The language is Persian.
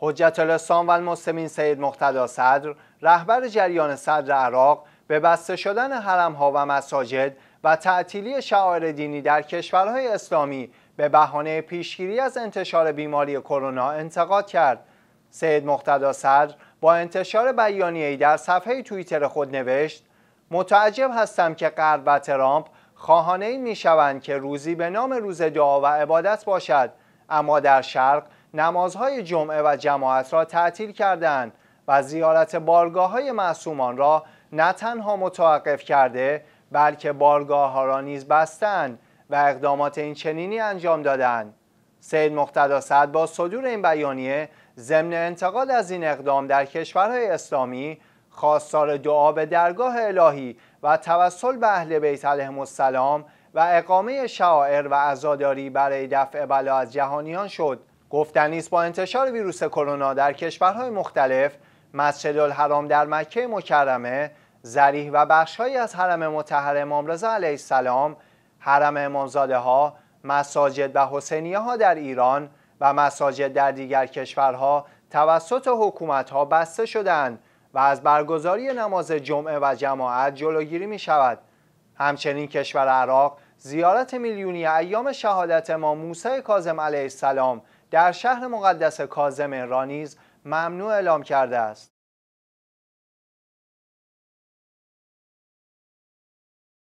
حجت الاسلام و المسلمین سید مقتدا صدر رهبر جریان صدر عراق به بسته شدن ها و مساجد و تعطیلی شعائر دینی در کشورهای اسلامی به بهانه پیشگیری از انتشار بیماری کرونا انتقاد کرد سید مقتدا صدر با انتشار بیانیه‌ای در صفحه توییتر خود نوشت متعجب هستم که غرب و ترامپ خواهانه این میشوند که روزی به نام روز دعا و عبادت باشد اما در شرق نمازهای جمعه و جماعت را تعطیل کردند و زیارت بارگاه های معصومان را نه تنها متوقف کرده بلکه بارگاه ها را نیز بستند و اقدامات این چنینی انجام دادند سید مقتدا با صدور این بیانیه ضمن انتقال از این اقدام در کشورهای اسلامی خواستار دعا به درگاه الهی و توسل به اهل بیت علیهم السلام و اقامه شاعر و عزاداری برای دفع بلا از جهانیان شد گفتن نیست با انتشار ویروس کرونا در کشورهای مختلف مسجد الحرام در مکه مکرمه زریح و بخشهایی از حرم متحر امام رضا علیه السلام حرم امامزاده ها مساجد و حسینیه ها در ایران و مساجد در دیگر کشورها توسط حکومت ها بسته شدند و از برگزاری نماز جمعه و جماعت جلوگیری می شود همچنین کشور عراق زیارت میلیونی ایام شهادت ما موسی کاظم علیه السلام در شهر مقدس کازم را ممنوع اعلام کرده است